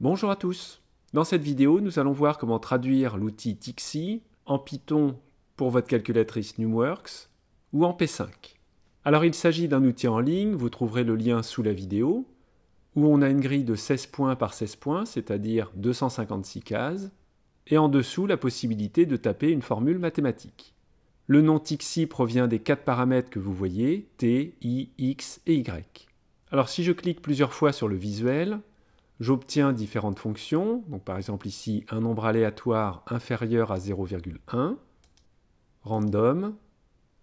Bonjour à tous Dans cette vidéo, nous allons voir comment traduire l'outil Tixi en Python pour votre calculatrice NumWorks ou en P5. Alors il s'agit d'un outil en ligne, vous trouverez le lien sous la vidéo, où on a une grille de 16 points par 16 points, c'est-à-dire 256 cases, et en dessous la possibilité de taper une formule mathématique. Le nom Tixi provient des quatre paramètres que vous voyez, T, I, X et Y. Alors si je clique plusieurs fois sur le visuel, j'obtiens différentes fonctions, donc par exemple ici un nombre aléatoire inférieur à 0,1, random,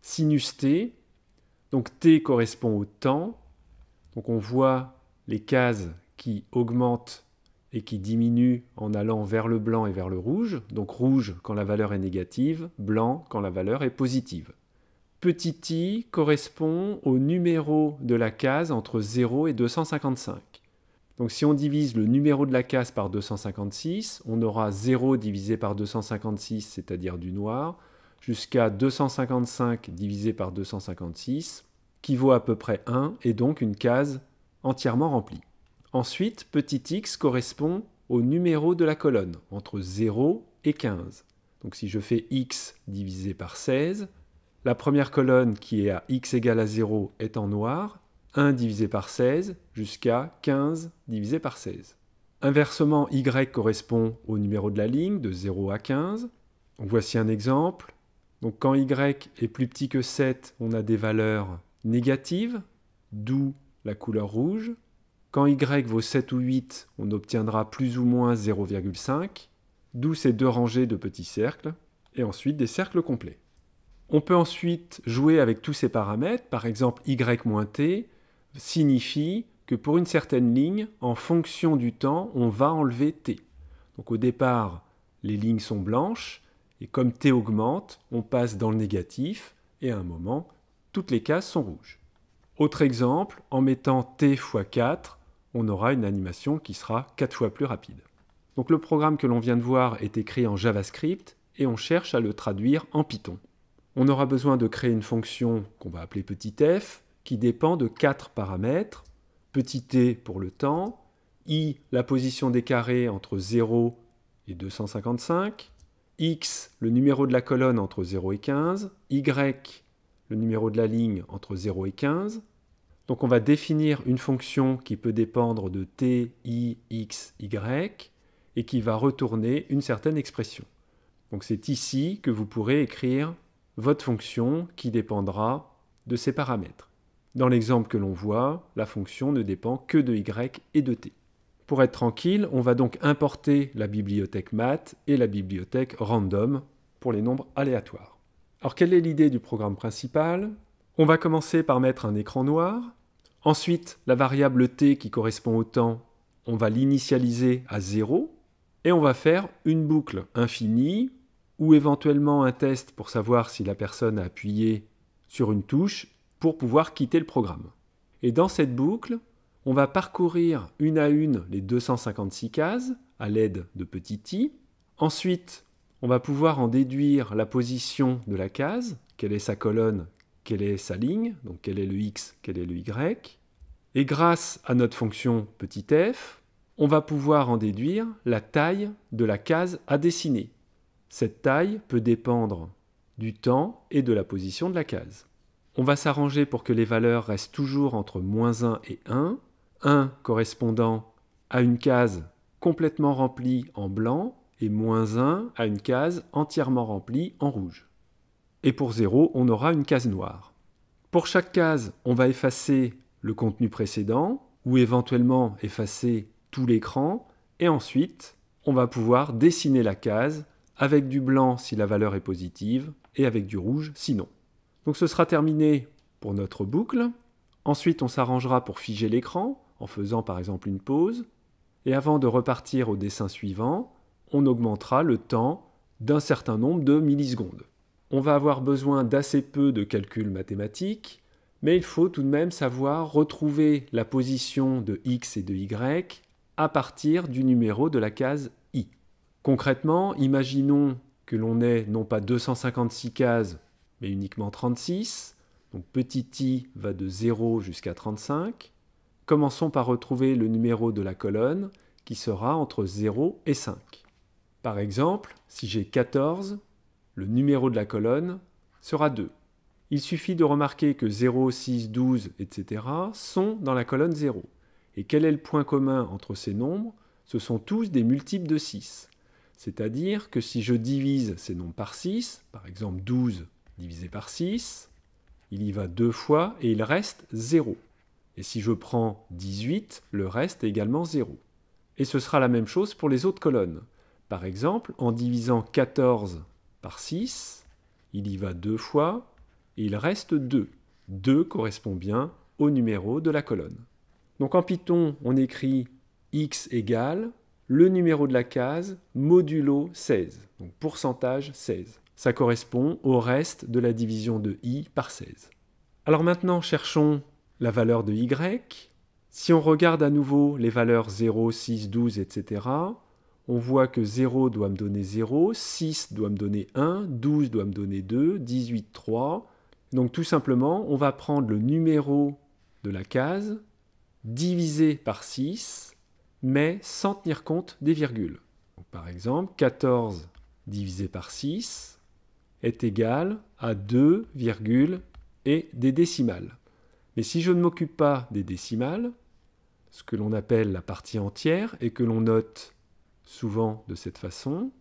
sinus t, donc t correspond au temps, donc on voit les cases qui augmentent et qui diminuent en allant vers le blanc et vers le rouge, donc rouge quand la valeur est négative, blanc quand la valeur est positive. Petit i correspond au numéro de la case entre 0 et 255. Donc si on divise le numéro de la case par 256, on aura 0 divisé par 256, c'est-à-dire du noir, jusqu'à 255 divisé par 256, qui vaut à peu près 1, et donc une case entièrement remplie. Ensuite, petit x correspond au numéro de la colonne, entre 0 et 15. Donc si je fais x divisé par 16, la première colonne qui est à x égale à 0 est en noir, 1 divisé par 16 jusqu'à 15 divisé par 16. Inversement, y correspond au numéro de la ligne de 0 à 15. voici un exemple. Donc quand y est plus petit que 7, on a des valeurs négatives, d'où la couleur rouge. Quand y vaut 7 ou 8, on obtiendra plus ou moins 0,5, d'où ces deux rangées de petits cercles, et ensuite des cercles complets. On peut ensuite jouer avec tous ces paramètres, par exemple y-t moins signifie que pour une certaine ligne, en fonction du temps, on va enlever t. Donc au départ, les lignes sont blanches, et comme t augmente, on passe dans le négatif, et à un moment, toutes les cases sont rouges. Autre exemple, en mettant t fois 4, on aura une animation qui sera 4 fois plus rapide. Donc le programme que l'on vient de voir est écrit en JavaScript, et on cherche à le traduire en Python. On aura besoin de créer une fonction qu'on va appeler petit f, qui dépend de quatre paramètres, petit t pour le temps, i la position des carrés entre 0 et 255, x le numéro de la colonne entre 0 et 15, y le numéro de la ligne entre 0 et 15. Donc on va définir une fonction qui peut dépendre de t, i, x, y, et qui va retourner une certaine expression. Donc c'est ici que vous pourrez écrire votre fonction qui dépendra de ces paramètres. Dans l'exemple que l'on voit, la fonction ne dépend que de y et de t. Pour être tranquille, on va donc importer la bibliothèque math et la bibliothèque random pour les nombres aléatoires. Alors quelle est l'idée du programme principal On va commencer par mettre un écran noir. Ensuite, la variable t qui correspond au temps, on va l'initialiser à 0 et on va faire une boucle infinie ou éventuellement un test pour savoir si la personne a appuyé sur une touche pour pouvoir quitter le programme. Et dans cette boucle, on va parcourir une à une les 256 cases à l'aide de petit i. Ensuite, on va pouvoir en déduire la position de la case, quelle est sa colonne, quelle est sa ligne, donc quel est le x, quel est le y. Et grâce à notre fonction petit f, on va pouvoir en déduire la taille de la case à dessiner. Cette taille peut dépendre du temps et de la position de la case. On va s'arranger pour que les valeurs restent toujours entre moins 1 et 1, 1 correspondant à une case complètement remplie en blanc et moins 1 à une case entièrement remplie en rouge. Et pour 0, on aura une case noire. Pour chaque case, on va effacer le contenu précédent ou éventuellement effacer tout l'écran et ensuite, on va pouvoir dessiner la case avec du blanc si la valeur est positive et avec du rouge sinon. Donc ce sera terminé pour notre boucle. Ensuite, on s'arrangera pour figer l'écran en faisant par exemple une pause. Et avant de repartir au dessin suivant, on augmentera le temps d'un certain nombre de millisecondes. On va avoir besoin d'assez peu de calculs mathématiques, mais il faut tout de même savoir retrouver la position de x et de y à partir du numéro de la case i. Concrètement, imaginons que l'on ait non pas 256 cases, uniquement 36. Donc petit i va de 0 jusqu'à 35. Commençons par retrouver le numéro de la colonne qui sera entre 0 et 5. Par exemple, si j'ai 14, le numéro de la colonne sera 2. Il suffit de remarquer que 0, 6, 12, etc. sont dans la colonne 0. Et quel est le point commun entre ces nombres Ce sont tous des multiples de 6. C'est-à-dire que si je divise ces nombres par 6, par exemple 12 divisé par 6, il y va deux fois et il reste 0. Et si je prends 18, le reste est également 0. Et ce sera la même chose pour les autres colonnes. Par exemple, en divisant 14 par 6, il y va deux fois et il reste 2. 2 correspond bien au numéro de la colonne. Donc en Python, on écrit x égale le numéro de la case modulo 16, donc pourcentage 16. Ça correspond au reste de la division de i par 16. Alors maintenant, cherchons la valeur de y. Si on regarde à nouveau les valeurs 0, 6, 12, etc., on voit que 0 doit me donner 0, 6 doit me donner 1, 12 doit me donner 2, 18, 3. Donc tout simplement, on va prendre le numéro de la case, divisé par 6, mais sans tenir compte des virgules. par exemple, 14 divisé par 6, est égal à 2, et des décimales. Mais si je ne m'occupe pas des décimales, ce que l'on appelle la partie entière et que l'on note souvent de cette façon,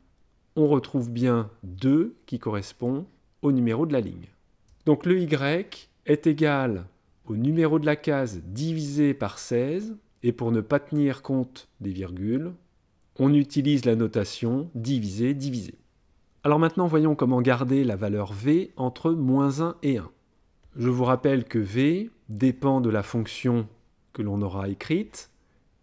on retrouve bien 2 qui correspond au numéro de la ligne. Donc le y est égal au numéro de la case divisé par 16, et pour ne pas tenir compte des virgules, on utilise la notation divisé divisé. Alors maintenant, voyons comment garder la valeur v entre moins 1 et 1. Je vous rappelle que v dépend de la fonction que l'on aura écrite,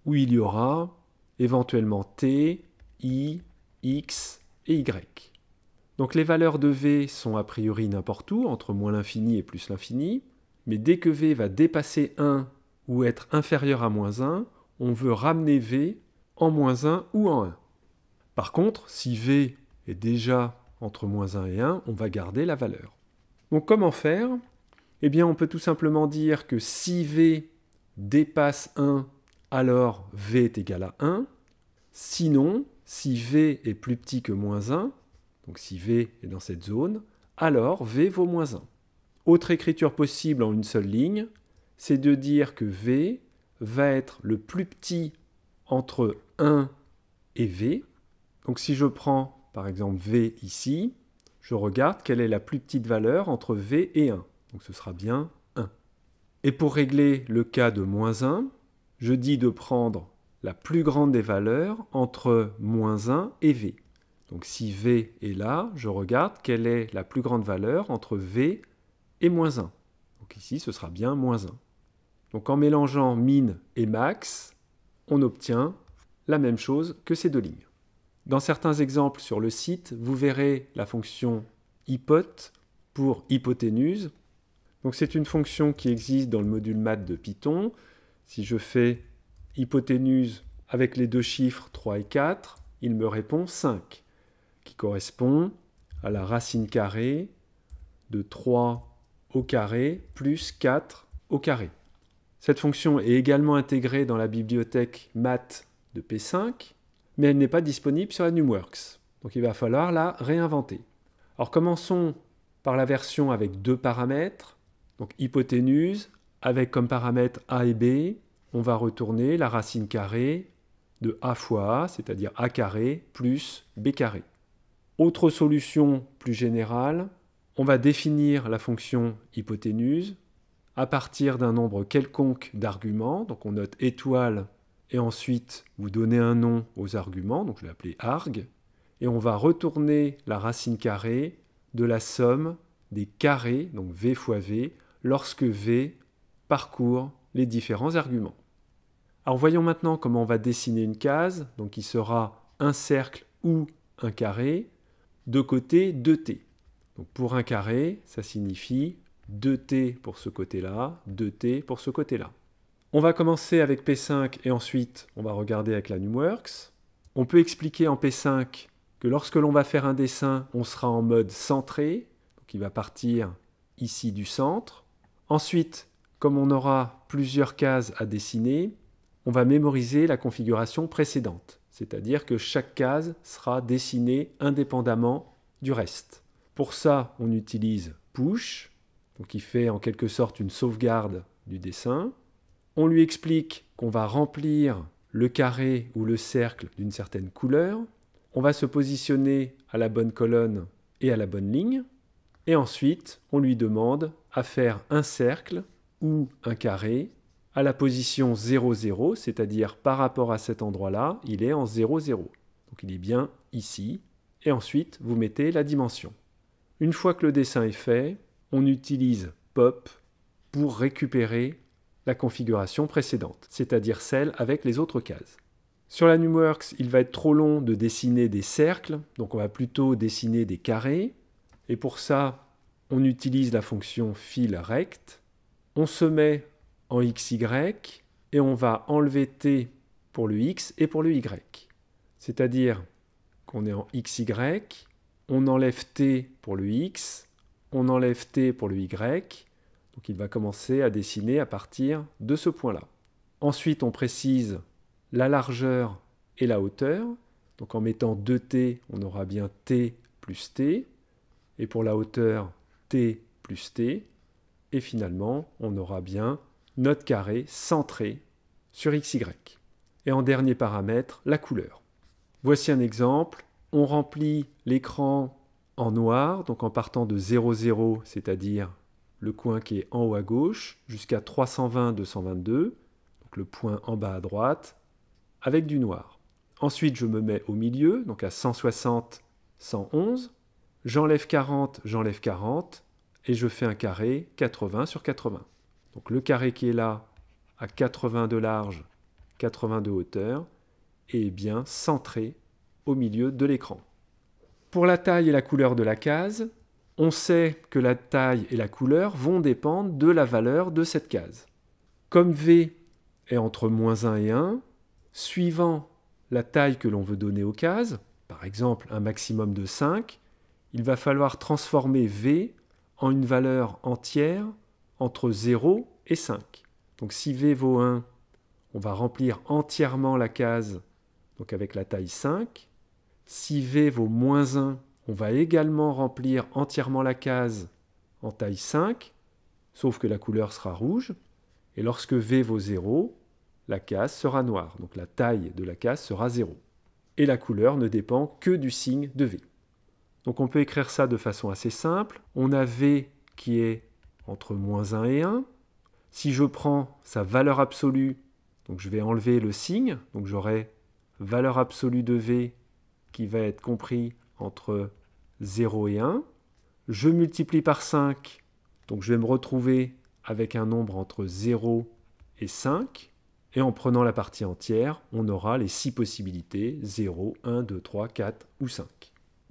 où il y aura éventuellement t, i, x et y. Donc les valeurs de v sont a priori n'importe où, entre moins l'infini et plus l'infini, mais dès que v va dépasser 1 ou être inférieur à moins 1, on veut ramener v en moins 1 ou en 1. Par contre, si v déjà entre moins 1 et 1, on va garder la valeur. Donc comment faire Eh bien on peut tout simplement dire que si V dépasse 1, alors V est égal à 1. Sinon, si V est plus petit que moins 1, donc si V est dans cette zone, alors V vaut moins 1. Autre écriture possible en une seule ligne, c'est de dire que V va être le plus petit entre 1 et V. Donc si je prends par exemple V ici, je regarde quelle est la plus petite valeur entre V et 1. Donc ce sera bien 1. Et pour régler le cas de moins 1, je dis de prendre la plus grande des valeurs entre moins 1 et V. Donc si V est là, je regarde quelle est la plus grande valeur entre V et moins 1. Donc ici, ce sera bien moins 1. Donc en mélangeant min et max, on obtient la même chose que ces deux lignes. Dans certains exemples sur le site, vous verrez la fonction hypote pour hypoténuse. Donc c'est une fonction qui existe dans le module math de Python. Si je fais hypoténuse avec les deux chiffres 3 et 4, il me répond 5, qui correspond à la racine carrée de 3 au carré plus 4 au carré. Cette fonction est également intégrée dans la bibliothèque math de P5, mais elle n'est pas disponible sur la NumWorks. Donc il va falloir la réinventer. Alors commençons par la version avec deux paramètres, donc hypoténuse, avec comme paramètre a et b, on va retourner la racine carrée de a fois a, c'est-à-dire a carré plus b carré. Autre solution plus générale, on va définir la fonction hypoténuse à partir d'un nombre quelconque d'arguments, donc on note étoile et ensuite vous donnez un nom aux arguments, donc je vais l'appeler arg, et on va retourner la racine carrée de la somme des carrés, donc v fois v, lorsque v parcourt les différents arguments. Alors voyons maintenant comment on va dessiner une case, donc qui sera un cercle ou un carré, de côté 2t. Donc pour un carré, ça signifie 2t pour ce côté-là, 2t pour ce côté-là. On va commencer avec P5 et ensuite on va regarder avec la NumWorks. On peut expliquer en P5 que lorsque l'on va faire un dessin, on sera en mode centré, donc il va partir ici du centre. Ensuite, comme on aura plusieurs cases à dessiner, on va mémoriser la configuration précédente, c'est-à-dire que chaque case sera dessinée indépendamment du reste. Pour ça, on utilise push, qui fait en quelque sorte une sauvegarde du dessin. On lui explique qu'on va remplir le carré ou le cercle d'une certaine couleur. On va se positionner à la bonne colonne et à la bonne ligne. Et ensuite, on lui demande à faire un cercle ou un carré à la position 0, 0, c'est-à-dire par rapport à cet endroit-là, il est en 0, 0. Donc il est bien ici. Et ensuite, vous mettez la dimension. Une fois que le dessin est fait, on utilise POP pour récupérer la configuration précédente, c'est-à-dire celle avec les autres cases. Sur la NumWorks, il va être trop long de dessiner des cercles, donc on va plutôt dessiner des carrés. Et pour ça, on utilise la fonction fil rect. On se met en xy et on va enlever t pour le x et pour le y. C'est-à-dire qu'on est en xy, on enlève t pour le x, on enlève t pour le y, donc il va commencer à dessiner à partir de ce point-là. Ensuite, on précise la largeur et la hauteur. Donc en mettant 2t, on aura bien t plus t. Et pour la hauteur, t plus t. Et finalement, on aura bien notre carré centré sur xy. Et en dernier paramètre, la couleur. Voici un exemple. On remplit l'écran en noir, donc en partant de 0,0 c'est-à-dire le coin qui est en haut à gauche, jusqu'à 320, 222, donc le point en bas à droite, avec du noir. Ensuite, je me mets au milieu, donc à 160, 111, j'enlève 40, j'enlève 40, et je fais un carré 80 sur 80. Donc le carré qui est là, à 80 de large, 80 de hauteur, est bien centré au milieu de l'écran. Pour la taille et la couleur de la case, on sait que la taille et la couleur vont dépendre de la valeur de cette case. Comme V est entre moins 1 et 1, suivant la taille que l'on veut donner aux cases, par exemple un maximum de 5, il va falloir transformer V en une valeur entière entre 0 et 5. Donc si V vaut 1, on va remplir entièrement la case donc avec la taille 5. Si V vaut moins 1, on va également remplir entièrement la case en taille 5, sauf que la couleur sera rouge. Et lorsque V vaut 0, la case sera noire. Donc la taille de la case sera 0. Et la couleur ne dépend que du signe de V. Donc on peut écrire ça de façon assez simple. On a V qui est entre moins 1 et 1. Si je prends sa valeur absolue, donc je vais enlever le signe, donc j'aurai valeur absolue de V qui va être compris entre 0 et 1. Je multiplie par 5, donc je vais me retrouver avec un nombre entre 0 et 5. Et en prenant la partie entière, on aura les 6 possibilités, 0, 1, 2, 3, 4 ou 5.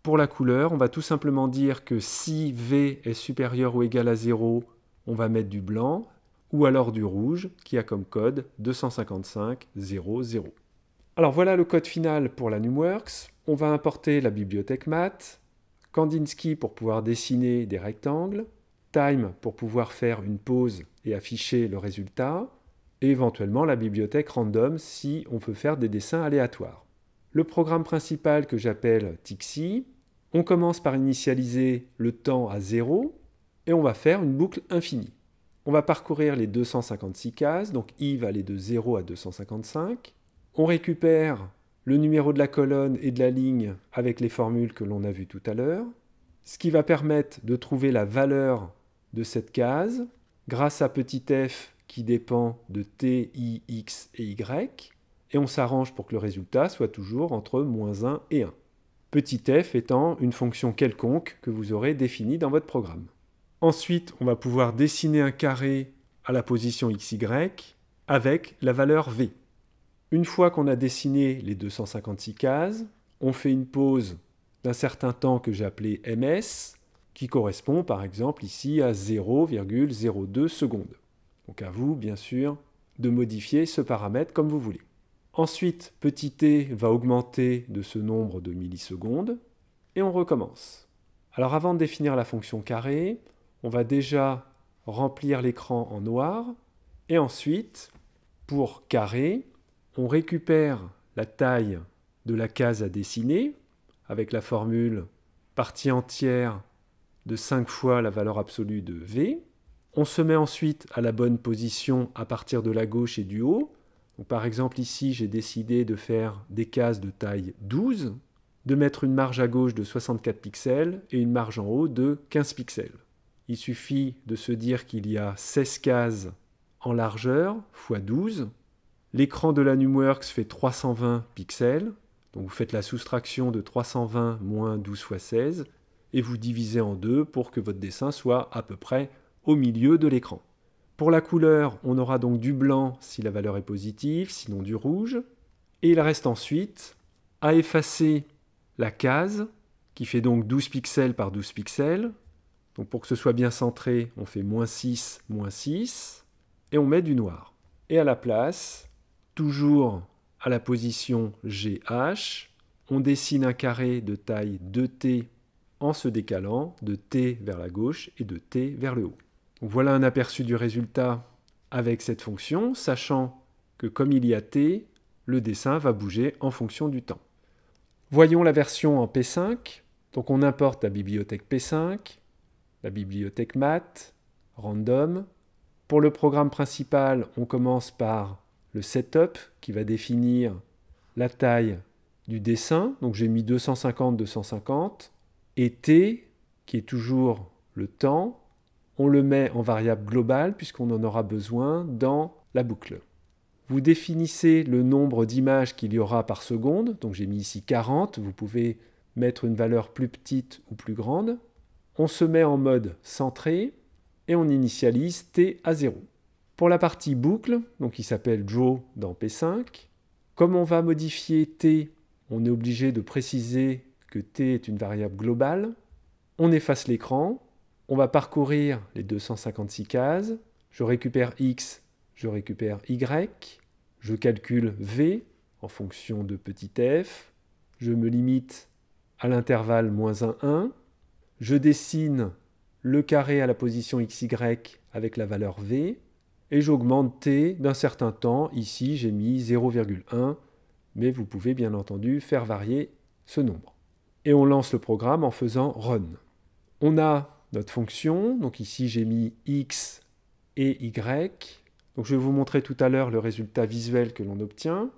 Pour la couleur, on va tout simplement dire que si V est supérieur ou égal à 0, on va mettre du blanc, ou alors du rouge, qui a comme code 255, 0, 0. Alors voilà le code final pour la NumWorks. On va importer la bibliothèque math, Kandinsky pour pouvoir dessiner des rectangles, Time pour pouvoir faire une pause et afficher le résultat, et éventuellement la bibliothèque random si on veut faire des dessins aléatoires. Le programme principal que j'appelle Tixi, on commence par initialiser le temps à 0 et on va faire une boucle infinie. On va parcourir les 256 cases, donc i va aller de 0 à 255. On récupère le numéro de la colonne et de la ligne avec les formules que l'on a vues tout à l'heure, ce qui va permettre de trouver la valeur de cette case grâce à petit f qui dépend de t, i, x et y, et on s'arrange pour que le résultat soit toujours entre moins 1 et 1. Petit f étant une fonction quelconque que vous aurez définie dans votre programme. Ensuite, on va pouvoir dessiner un carré à la position x, y avec la valeur v. Une fois qu'on a dessiné les 256 cases, on fait une pause d'un certain temps que j'ai appelé ms, qui correspond par exemple ici à 0,02 secondes. Donc à vous, bien sûr, de modifier ce paramètre comme vous voulez. Ensuite, petit t va augmenter de ce nombre de millisecondes, et on recommence. Alors avant de définir la fonction carré, on va déjà remplir l'écran en noir, et ensuite, pour carré, on récupère la taille de la case à dessiner avec la formule partie entière de 5 fois la valeur absolue de V. On se met ensuite à la bonne position à partir de la gauche et du haut. par exemple ici, j'ai décidé de faire des cases de taille 12, de mettre une marge à gauche de 64 pixels et une marge en haut de 15 pixels. Il suffit de se dire qu'il y a 16 cases en largeur fois 12 L'écran de la NumWorks fait 320 pixels, donc vous faites la soustraction de 320 moins 12 fois 16, et vous divisez en deux pour que votre dessin soit à peu près au milieu de l'écran. Pour la couleur, on aura donc du blanc si la valeur est positive, sinon du rouge. Et il reste ensuite à effacer la case, qui fait donc 12 pixels par 12 pixels. Donc pour que ce soit bien centré, on fait moins 6, moins 6, et on met du noir. Et à la place, Toujours à la position GH, on dessine un carré de taille 2T en se décalant de T vers la gauche et de T vers le haut. voilà un aperçu du résultat avec cette fonction, sachant que comme il y a T, le dessin va bouger en fonction du temps. Voyons la version en P5. Donc on importe la bibliothèque P5, la bibliothèque math, random. Pour le programme principal, on commence par le setup qui va définir la taille du dessin. Donc j'ai mis 250, 250. Et T, qui est toujours le temps, on le met en variable globale puisqu'on en aura besoin dans la boucle. Vous définissez le nombre d'images qu'il y aura par seconde. Donc j'ai mis ici 40. Vous pouvez mettre une valeur plus petite ou plus grande. On se met en mode centré et on initialise T à 0. Pour la partie boucle, donc qui s'appelle draw dans P5, comme on va modifier t, on est obligé de préciser que t est une variable globale. On efface l'écran, on va parcourir les 256 cases, je récupère x, je récupère y, je calcule v en fonction de petit f, je me limite à l'intervalle moins 1, 1, je dessine le carré à la position xy avec la valeur v, et j'augmente t d'un certain temps. Ici, j'ai mis 0,1, mais vous pouvez bien entendu faire varier ce nombre. Et on lance le programme en faisant run. On a notre fonction, donc ici j'ai mis x et y. Donc je vais vous montrer tout à l'heure le résultat visuel que l'on obtient.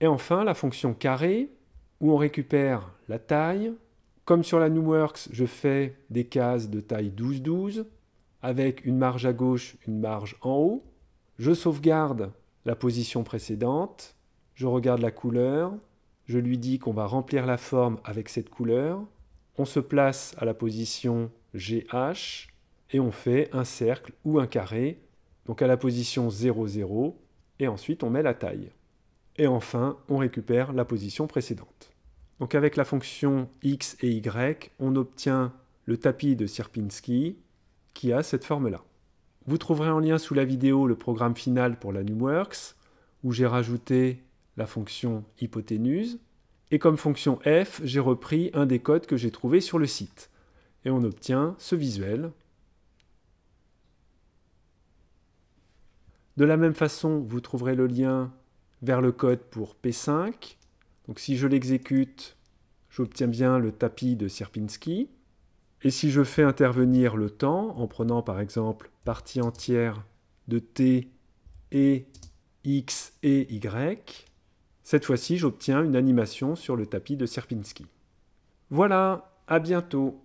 Et enfin, la fonction carré, où on récupère la taille. Comme sur la NumWorks, je fais des cases de taille 12-12, avec une marge à gauche, une marge en haut. Je sauvegarde la position précédente, je regarde la couleur, je lui dis qu'on va remplir la forme avec cette couleur, on se place à la position GH et on fait un cercle ou un carré, donc à la position 0, 0, et ensuite on met la taille. Et enfin, on récupère la position précédente. Donc avec la fonction x et y, on obtient le tapis de Sierpinski qui a cette forme-là. Vous trouverez en lien sous la vidéo le programme final pour la NumWorks, où j'ai rajouté la fonction hypoténuse. Et comme fonction f, j'ai repris un des codes que j'ai trouvé sur le site. Et on obtient ce visuel. De la même façon, vous trouverez le lien vers le code pour P5. Donc si je l'exécute, j'obtiens bien le tapis de Sierpinski. Et si je fais intervenir le temps en prenant par exemple partie entière de t et x et y, cette fois-ci j'obtiens une animation sur le tapis de Sierpinski. Voilà, à bientôt